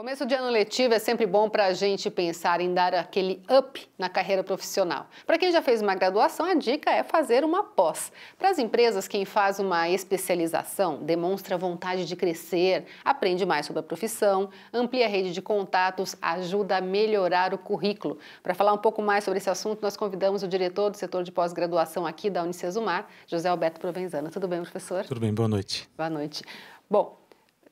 Começo de ano letivo é sempre bom para a gente pensar em dar aquele up na carreira profissional. Para quem já fez uma graduação, a dica é fazer uma pós. Para as empresas, quem faz uma especialização demonstra vontade de crescer, aprende mais sobre a profissão, amplia a rede de contatos, ajuda a melhorar o currículo. Para falar um pouco mais sobre esse assunto, nós convidamos o diretor do setor de pós-graduação aqui da Unicesumar, José Alberto Provenzano. Tudo bem, professor? Tudo bem, boa noite. Boa noite. Bom,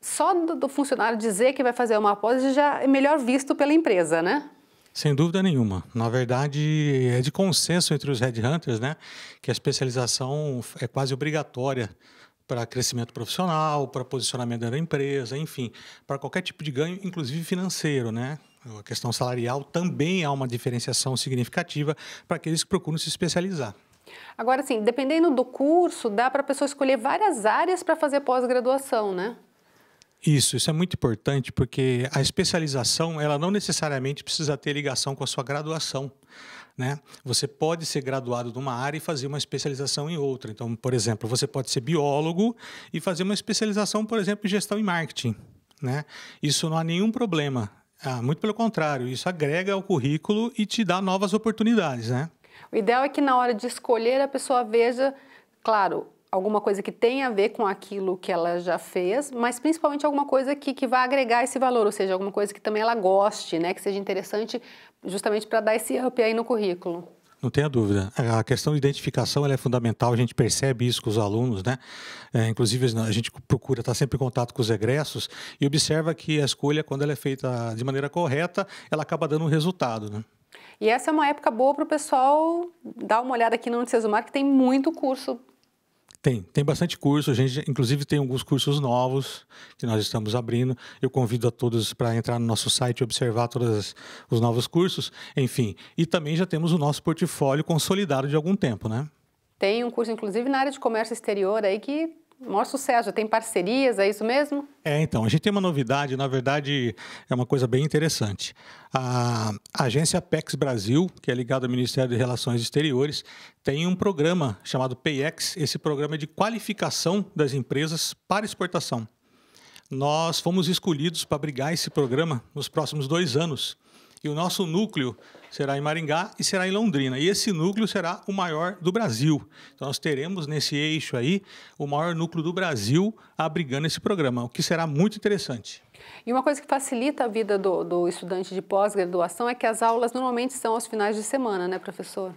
só do, do funcionário dizer que vai fazer uma pós já é melhor visto pela empresa, né? Sem dúvida nenhuma. Na verdade, é de consenso entre os headhunters, né, que a especialização é quase obrigatória para crescimento profissional, para posicionamento da empresa, enfim, para qualquer tipo de ganho, inclusive financeiro, né? A questão salarial também há uma diferenciação significativa para aqueles que procuram se especializar. Agora, sim, dependendo do curso, dá para a pessoa escolher várias áreas para fazer pós-graduação, né? Isso, isso é muito importante porque a especialização ela não necessariamente precisa ter ligação com a sua graduação. Né? Você pode ser graduado numa área e fazer uma especialização em outra. Então, por exemplo, você pode ser biólogo e fazer uma especialização, por exemplo, em gestão e marketing. Né? Isso não há nenhum problema. Ah, muito pelo contrário, isso agrega ao currículo e te dá novas oportunidades. Né? O ideal é que na hora de escolher a pessoa veja, claro, alguma coisa que tenha a ver com aquilo que ela já fez, mas principalmente alguma coisa que, que vá agregar esse valor, ou seja, alguma coisa que também ela goste, né, que seja interessante justamente para dar esse up aí no currículo. Não tenha dúvida. A questão de identificação é fundamental, a gente percebe isso com os alunos, né? É, inclusive, a gente procura estar tá sempre em contato com os egressos e observa que a escolha, quando ela é feita de maneira correta, ela acaba dando um resultado, né? E essa é uma época boa para o pessoal dar uma olhada aqui no Unicesumar, que tem muito curso tem, tem bastante curso. A gente, inclusive, tem alguns cursos novos que nós estamos abrindo. Eu convido a todos para entrar no nosso site e observar todos os novos cursos. Enfim, e também já temos o nosso portfólio consolidado de algum tempo, né? Tem um curso, inclusive, na área de comércio exterior aí que maior sucesso, tem parcerias, é isso mesmo? É, então, a gente tem uma novidade, na verdade, é uma coisa bem interessante. A agência PEX Brasil, que é ligada ao Ministério de Relações Exteriores, tem um programa chamado PEX, esse programa é de qualificação das empresas para exportação. Nós fomos escolhidos para brigar esse programa nos próximos dois anos. E o nosso núcleo será em Maringá e será em Londrina. E esse núcleo será o maior do Brasil. Então, nós teremos nesse eixo aí o maior núcleo do Brasil abrigando esse programa, o que será muito interessante. E uma coisa que facilita a vida do, do estudante de pós-graduação é que as aulas normalmente são aos finais de semana, né, professor?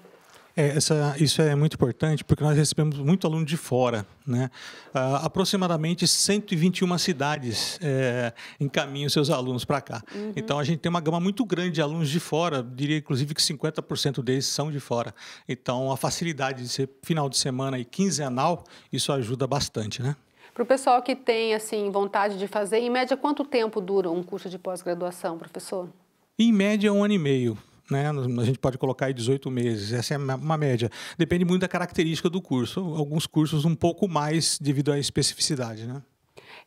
É, essa, isso é muito importante porque nós recebemos muito aluno de fora. Né? Ah, aproximadamente 121 cidades é, encaminham seus alunos para cá. Uhum. Então a gente tem uma gama muito grande de alunos de fora, diria inclusive que 50% deles são de fora. Então a facilidade de ser final de semana e quinzenal, isso ajuda bastante. Né? Para o pessoal que tem assim vontade de fazer, em média quanto tempo dura um curso de pós-graduação, professor? Em média, um ano e meio né? A gente pode colocar aí 18 meses, essa é uma média. Depende muito da característica do curso. Alguns cursos um pouco mais devido à especificidade. Né?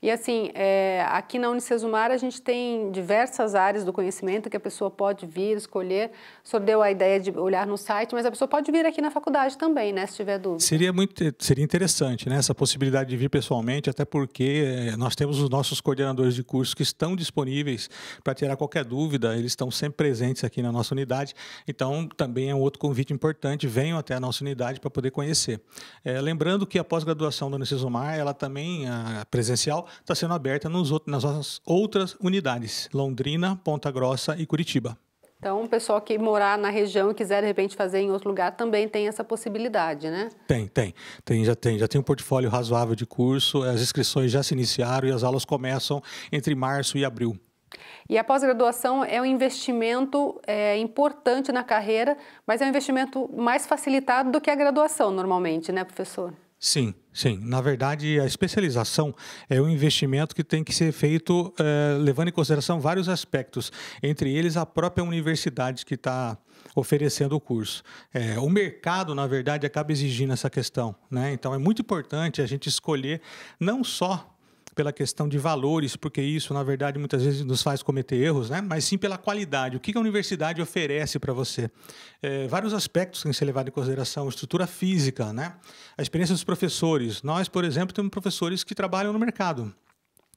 E assim, é, aqui na Unicesumar a gente tem diversas áreas do conhecimento que a pessoa pode vir, escolher. O senhor deu a ideia de olhar no site, mas a pessoa pode vir aqui na faculdade também, né, se tiver dúvida. Seria muito seria interessante, né, essa possibilidade de vir pessoalmente, até porque eh, nós temos os nossos coordenadores de cursos que estão disponíveis para tirar qualquer dúvida, eles estão sempre presentes aqui na nossa unidade. Então, também é um outro convite importante, venham até a nossa unidade para poder conhecer. É, lembrando que a pós-graduação da Unicesumar, ela também, a ah, presencial, está sendo aberta nos, nas nossas outras unidades, Londrina, Ponta Grossa e Curitiba. Então, o pessoal que morar na região e quiser de repente fazer em outro lugar também tem essa possibilidade, né? Tem, tem. tem já tem, já tem um portfólio razoável de curso, as inscrições já se iniciaram e as aulas começam entre março e abril. E a pós-graduação é um investimento é, importante na carreira, mas é um investimento mais facilitado do que a graduação normalmente, né, professor? Sim, sim. Na verdade, a especialização é um investimento que tem que ser feito eh, levando em consideração vários aspectos, entre eles a própria universidade que está oferecendo o curso. É, o mercado, na verdade, acaba exigindo essa questão. Né? Então, é muito importante a gente escolher não só pela questão de valores, porque isso, na verdade, muitas vezes nos faz cometer erros, né? mas sim pela qualidade. O que a universidade oferece para você? É, vários aspectos têm que ser levados em consideração. Estrutura física, né? a experiência dos professores. Nós, por exemplo, temos professores que trabalham no mercado.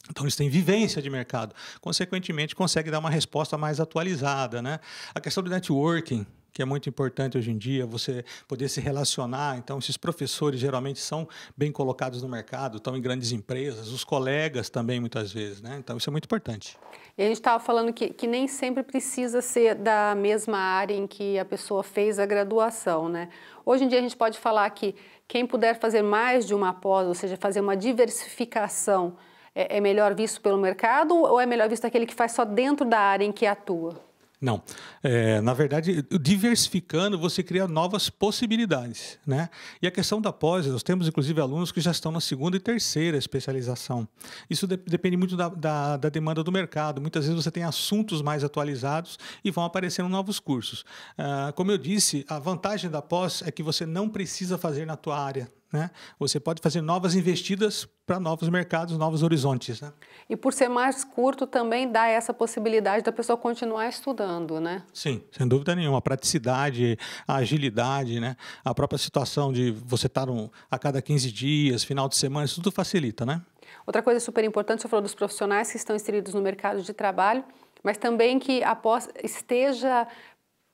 Então eles têm vivência de mercado, consequentemente conseguem dar uma resposta mais atualizada, né? A questão do networking, que é muito importante hoje em dia, você poder se relacionar. Então, esses professores geralmente são bem colocados no mercado, estão em grandes empresas, os colegas também, muitas vezes. Né? Então, isso é muito importante. E a gente estava falando que, que nem sempre precisa ser da mesma área em que a pessoa fez a graduação. Né? Hoje em dia, a gente pode falar que quem puder fazer mais de uma pós, ou seja, fazer uma diversificação, é, é melhor visto pelo mercado ou é melhor visto aquele que faz só dentro da área em que atua? Não. É, na verdade, diversificando, você cria novas possibilidades. Né? E a questão da pós, nós temos inclusive alunos que já estão na segunda e terceira especialização. Isso de depende muito da, da, da, demanda do mercado. Muitas vezes você tem assuntos mais atualizados e vão aparecendo novos cursos. Ah, como eu disse, a vantagem da pós é que você não precisa fazer na tua área né? Você pode fazer novas investidas para novos mercados, novos horizontes, né? E por ser mais curto também dá essa possibilidade da pessoa continuar estudando, né? Sim, sem dúvida nenhuma, a praticidade, a agilidade, né? A própria situação de você estar tá um, a cada 15 dias, final de semana, isso tudo facilita, né? Outra coisa super importante, você falou dos profissionais que estão inseridos no mercado de trabalho, mas também que após esteja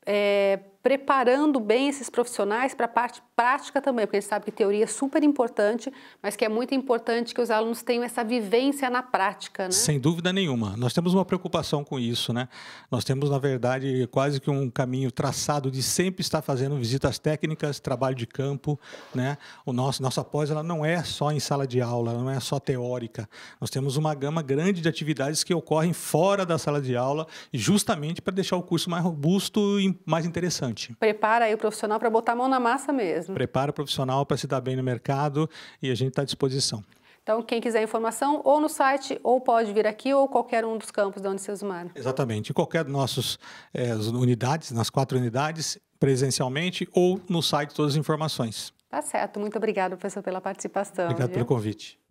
é, preparando bem esses profissionais para a parte prática também, porque a gente sabe que teoria é super importante, mas que é muito importante que os alunos tenham essa vivência na prática. Né? Sem dúvida nenhuma. Nós temos uma preocupação com isso, né? Nós temos, na verdade, quase que um caminho traçado de sempre estar fazendo visitas técnicas, trabalho de campo, né? O nosso, nossa pós ela não é só em sala de aula, não é só teórica. Nós temos uma gama grande de atividades que ocorrem fora da sala de aula, justamente para deixar o curso mais robusto e mais interessante. Prepara aí o profissional para botar a mão na massa mesmo. Prepara o profissional para se dar bem no mercado e a gente está à disposição. Então, quem quiser informação, ou no site, ou pode vir aqui, ou qualquer um dos campos da Unicesumar. Exatamente. Em qualquer das nossas eh, é, unidades, nas quatro unidades, presencialmente, ou no site, todas as informações. Tá certo. Muito obrigado, professor, pela participação. Obrigado viu? pelo convite.